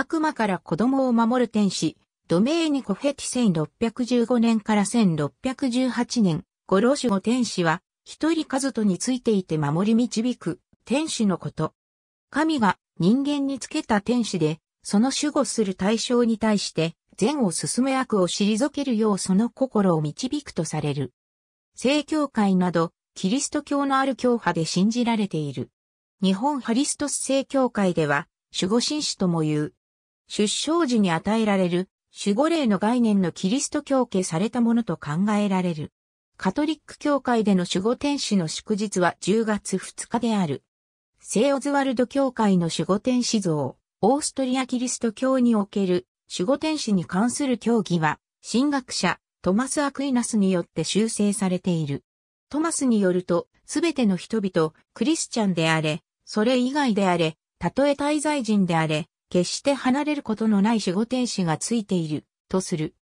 悪魔から子供を守る天使、ドメーニコ・フェティ1615年から1618年、ゴロシュ天使は、一人カズトについていて守り導く、天使のこと。神が人間につけた天使で、その守護する対象に対して、善を進め悪を退けるようその心を導くとされる。正教会など、キリスト教のある教派で信じられている。日本ハリストス正教会では、守護神使とも言う、出生時に与えられる守護霊の概念のキリスト教化されたものと考えられる。カトリック教会での守護天使の祝日は10月2日である。聖オズワルド教会の守護天使像、オーストリアキリスト教における守護天使に関する教義は、神学者トマス・アクイナスによって修正されている。トマスによると、すべての人々、クリスチャンであれ、それ以外であれ、たとえ滞在人であれ、決して離れることのない守護天使がついている、とする。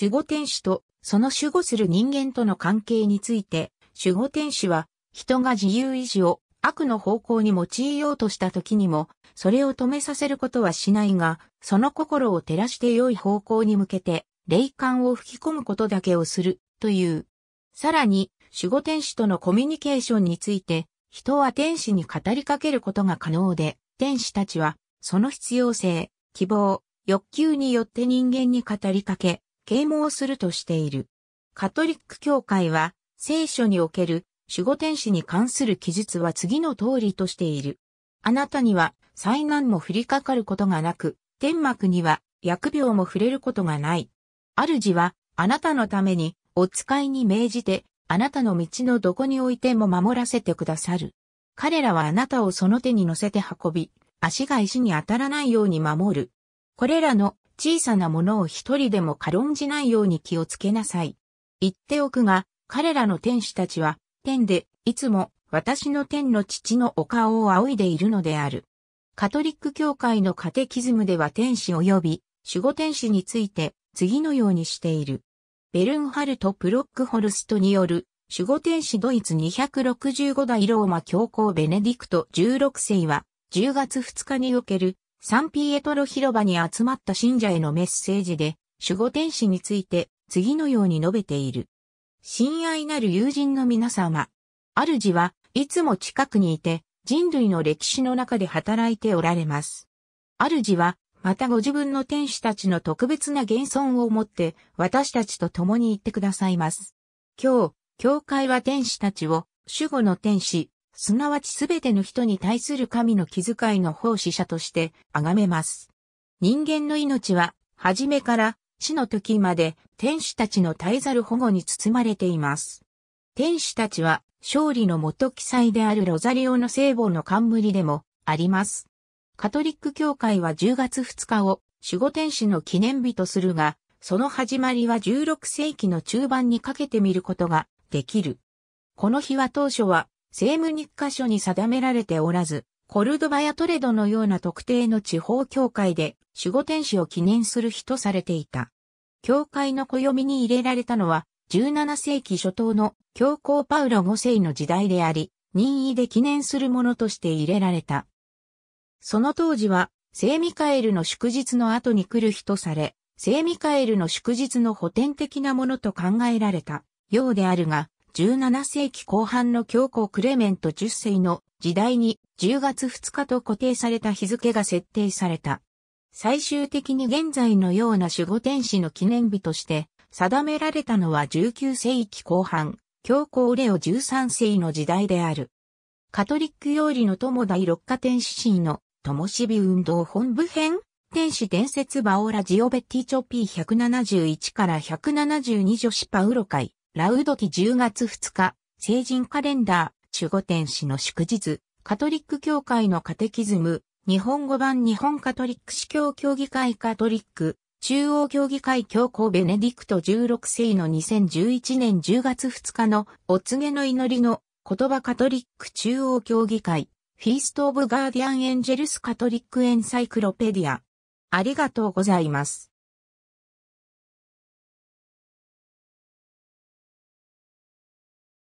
守護天使と、その守護する人間との関係について、守護天使は、人が自由意志を悪の方向に用いようとした時にも、それを止めさせることはしないが、その心を照らして良い方向に向けて、霊感を吹き込むことだけをする、という。さらに、守護天使とのコミュニケーションについて、人は天使に語りかけることが可能で、天使たちはその必要性、希望、欲求によって人間に語りかけ、啓蒙するとしている。カトリック教会は、聖書における守護天使に関する記述は次の通りとしている。あなたには災難も降りかかることがなく、天幕には薬病も触れることがない。主はあなたのためにお使いに命じて、あなたの道のどこにおいても守らせてくださる。彼らはあなたをその手に乗せて運び、足が石に当たらないように守る。これらの小さなものを一人でも軽んじないように気をつけなさい。言っておくが、彼らの天使たちは、天で、いつも、私の天の父のお顔を仰いでいるのである。カトリック教会のカテキズムでは天使及び守護天使について次のようにしている。ベルンハルト・プロックホルストによる守護天使ドイツ265代ローマ教皇ベネディクト16世は10月2日におけるサンピエトロ広場に集まった信者へのメッセージで、守護天使について次のように述べている。親愛なる友人の皆様。主はいつも近くにいて、人類の歴史の中で働いておられます。主は、またご自分の天使たちの特別な現存を持って、私たちと共に行ってくださいます。今日、教会は天使たちを、守護の天使、すなわちすべての人に対する神の気遣いの奉仕者として崇めます。人間の命は、はじめから死の時まで天使たちの絶えざる保護に包まれています。天使たちは勝利の元記載であるロザリオの聖母の冠でもあります。カトリック教会は10月2日を守護天使の記念日とするが、その始まりは16世紀の中盤にかけて見ることができる。この日は当初は政務日課所に定められておらず、コルドバやトレドのような特定の地方教会で守護天使を記念する日とされていた。教会の暦に入れられたのは、17世紀初頭の教皇パウロ5世の時代であり、任意で記念するものとして入れられた。その当時は、聖ミカエルの祝日の後に来る日とされ、聖ミカエルの祝日の補填的なものと考えられたようであるが、17世紀後半の教皇クレメント10世の時代に10月2日と固定された日付が設定された。最終的に現在のような守護天使の記念日として定められたのは19世紀後半、教皇レオ13世の時代である。カトリック料理の友第六家天使神の灯火運動本部編天使伝説バオラジオベッティチョピー171から172女子パウロ会ラウドキ10月2日、成人カレンダー、守護天使の祝日、カトリック教会のカテキズム、日本語版日本カトリック司教協議会カトリック、中央協議会教皇ベネディクト16世の2011年10月2日のお告げの祈りの言葉カトリック中央協議会、フィースト・オブ・ガーディアン・エンジェルス・カトリック・エンサイクロペディア。ありがとうございます。